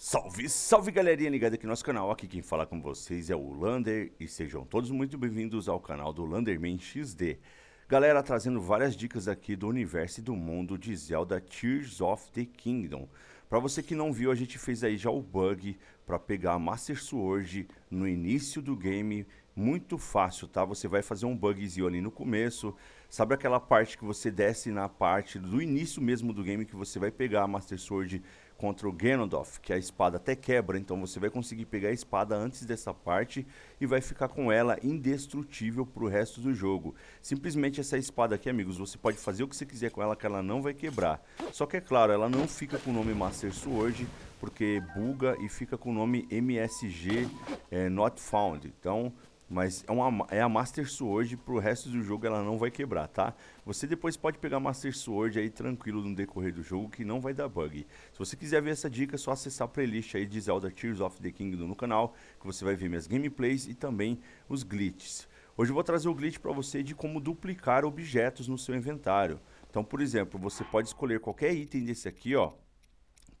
Salve, salve galerinha ligada aqui no nosso canal, aqui quem fala com vocês é o Lander e sejam todos muito bem-vindos ao canal do Landerman XD. Galera, trazendo várias dicas aqui do universo e do mundo de Zelda Tears of the Kingdom. Para você que não viu, a gente fez aí já o bug para pegar a Master Sword no início do game muito fácil, tá? Você vai fazer um bugzinho ali no começo. Sabe aquela parte que você desce na parte do início mesmo do game que você vai pegar a Master Sword contra o Ganondorf, que a espada até quebra, então você vai conseguir pegar a espada antes dessa parte e vai ficar com ela indestrutível pro resto do jogo. Simplesmente essa espada aqui, amigos, você pode fazer o que você quiser com ela que ela não vai quebrar. Só que é claro, ela não fica com o nome Master Sword, porque buga e fica com o nome MSG é, eh, Not Found. Então, mas é, uma, é a Master Sword, pro resto do jogo ela não vai quebrar, tá? Você depois pode pegar a Master Sword aí tranquilo no decorrer do jogo, que não vai dar bug. Se você quiser ver essa dica, é só acessar a playlist aí de Zelda Tears of the Kingdom no canal, que você vai ver minhas gameplays e também os glitches. Hoje eu vou trazer o glitch para você de como duplicar objetos no seu inventário. Então, por exemplo, você pode escolher qualquer item desse aqui, ó,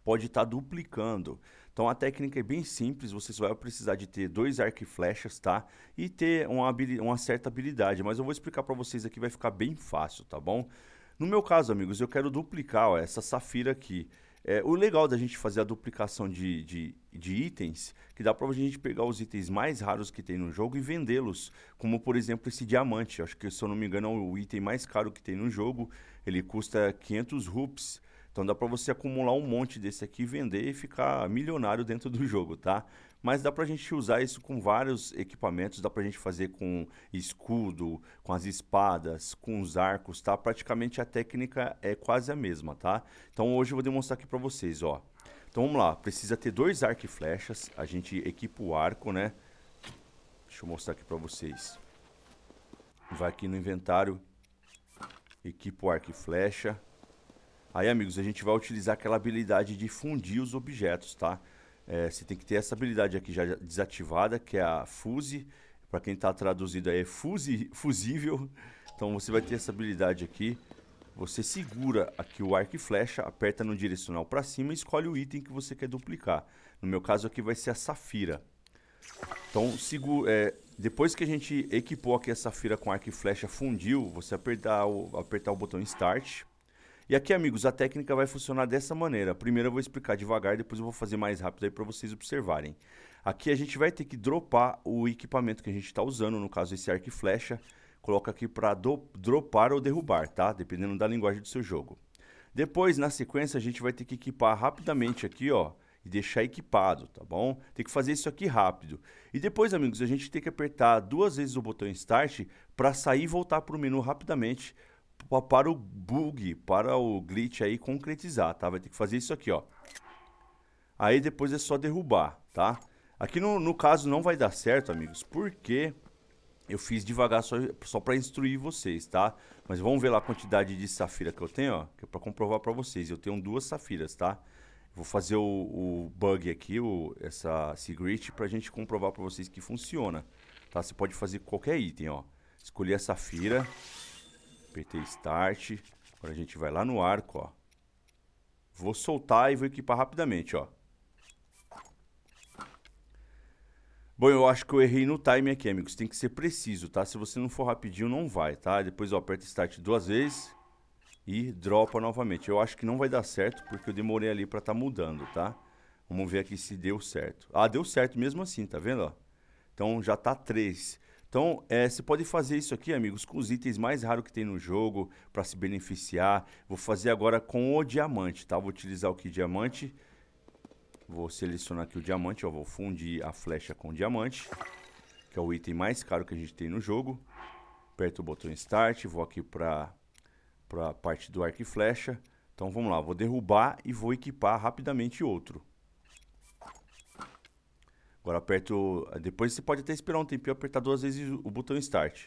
pode estar tá duplicando. Então a técnica é bem simples, você só vai precisar de ter dois arco e flechas, tá? E ter uma, uma certa habilidade, mas eu vou explicar para vocês aqui, vai ficar bem fácil, tá bom? No meu caso, amigos, eu quero duplicar ó, essa safira aqui. É, o legal da gente fazer a duplicação de, de, de itens, que dá pra gente pegar os itens mais raros que tem no jogo e vendê-los. Como, por exemplo, esse diamante. Acho que, se eu não me engano, é o item mais caro que tem no jogo. Ele custa 500 rups. Então dá para você acumular um monte desse aqui, vender e ficar milionário dentro do jogo, tá? Mas dá para a gente usar isso com vários equipamentos, dá para a gente fazer com escudo, com as espadas, com os arcos, tá? Praticamente a técnica é quase a mesma, tá? Então hoje eu vou demonstrar aqui para vocês, ó. Então vamos lá, precisa ter dois arco e flechas, a gente equipa o arco, né? Deixa eu mostrar aqui para vocês. Vai aqui no inventário, equipa o arco e flecha. Aí, amigos, a gente vai utilizar aquela habilidade de fundir os objetos, tá? É, você tem que ter essa habilidade aqui já desativada, que é a fuse. Para quem está traduzido aí, é fuse, fusível. Então você vai ter essa habilidade aqui. Você segura aqui o arco e flecha, aperta no direcional para cima e escolhe o item que você quer duplicar. No meu caso aqui vai ser a safira. Então, segura, é, depois que a gente equipou aqui a safira com arco e flecha fundiu, você apertar o, apertar o botão Start e aqui, amigos, a técnica vai funcionar dessa maneira. Primeiro eu vou explicar devagar, depois eu vou fazer mais rápido aí para vocês observarem. Aqui a gente vai ter que dropar o equipamento que a gente está usando, no caso esse arco e flecha. Coloca aqui para dropar ou derrubar, tá? Dependendo da linguagem do seu jogo. Depois, na sequência, a gente vai ter que equipar rapidamente aqui, ó e deixar equipado, tá bom? Tem que fazer isso aqui rápido. E depois, amigos, a gente tem que apertar duas vezes o botão Start para sair e voltar para o menu rapidamente para o bug, para o glitch aí concretizar, tá? Vai ter que fazer isso aqui, ó. Aí depois é só derrubar, tá? Aqui no, no caso não vai dar certo, amigos, porque eu fiz devagar só, só para instruir vocês, tá? Mas vamos ver lá a quantidade de safira que eu tenho, ó, que é para comprovar para vocês. Eu tenho duas safiras, tá? Vou fazer o, o bug aqui, o, essa, secret, pra gente comprovar para vocês que funciona, tá? Você pode fazer qualquer item, ó. Escolher a safira, Apertei Start. Agora a gente vai lá no arco, ó. Vou soltar e vou equipar rapidamente, ó. Bom, eu acho que eu errei no time aqui, amigos. Tem que ser preciso, tá? Se você não for rapidinho, não vai, tá? Depois, eu aperto Start duas vezes e dropa novamente. Eu acho que não vai dar certo, porque eu demorei ali pra tá mudando, tá? Vamos ver aqui se deu certo. Ah, deu certo mesmo assim, tá vendo, ó? Então, já tá 3. Então, é, você pode fazer isso aqui, amigos, com os itens mais raros que tem no jogo para se beneficiar. Vou fazer agora com o diamante, tá? Vou utilizar o que diamante. Vou selecionar aqui o diamante, ó, vou fundir a flecha com o diamante, que é o item mais caro que a gente tem no jogo. Aperto o botão Start, vou aqui para para a parte do arco e flecha. Então vamos lá, vou derrubar e vou equipar rapidamente outro. Agora aperto. Depois você pode até esperar um tempinho apertar duas vezes o botão Start.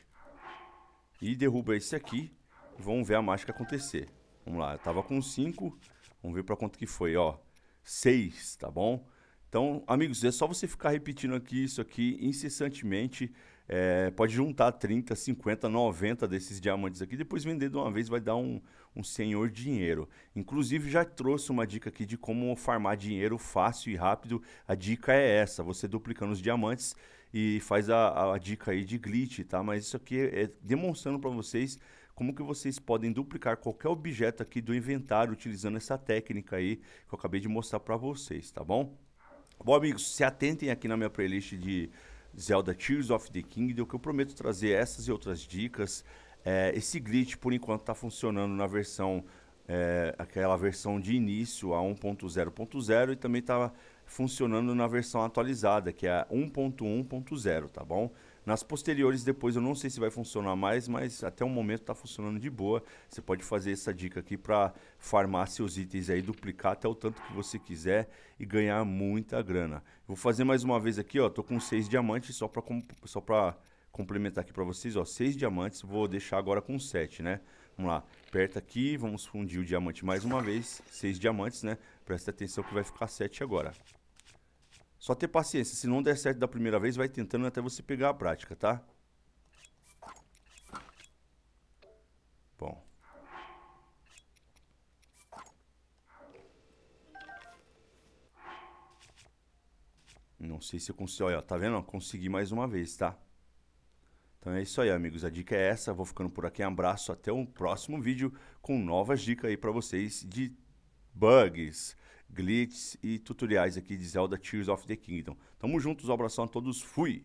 E derruba esse aqui. Vamos ver a mágica acontecer. Vamos lá, eu tava com 5. Vamos ver para quanto que foi, ó. 6, tá bom? Então, amigos, é só você ficar repetindo aqui isso aqui incessantemente. É, pode juntar 30, 50, 90 desses diamantes aqui, depois vender de uma vez vai dar um, um senhor dinheiro. Inclusive, já trouxe uma dica aqui de como farmar dinheiro fácil e rápido. A dica é essa: você duplicando os diamantes e faz a, a dica aí de glitch, tá? Mas isso aqui é demonstrando para vocês como que vocês podem duplicar qualquer objeto aqui do inventário utilizando essa técnica aí que eu acabei de mostrar para vocês, tá bom? Bom, amigos, se atentem aqui na minha playlist de Zelda Tears of the Kingdom, que eu prometo trazer essas e outras dicas. É, esse glitch, por enquanto, está funcionando na versão é, aquela versão de início, a 1.0.0, e também está funcionando na versão atualizada, que é a 1.1.0, tá bom? Nas posteriores, depois eu não sei se vai funcionar mais, mas até o momento está funcionando de boa. Você pode fazer essa dica aqui para farmar seus itens aí, duplicar até o tanto que você quiser e ganhar muita grana. Vou fazer mais uma vez aqui, ó, tô com 6 diamantes só para só para complementar aqui para vocês, ó, 6 diamantes, vou deixar agora com 7, né? Vamos lá. Aperta aqui, vamos fundir o diamante mais uma vez. Seis diamantes, né? Presta atenção que vai ficar sete agora. Só ter paciência. Se não der certo da primeira vez, vai tentando até você pegar a prática, tá? Bom. Não sei se eu consigo... Olha, tá vendo? Consegui mais uma vez, tá? Então é isso aí, amigos. A dica é essa. Vou ficando por aqui. Um abraço. Até um próximo vídeo com novas dicas aí para vocês de bugs, glitches e tutoriais aqui de Zelda Tears of the Kingdom. Tamo juntos. Um abração a todos. Fui!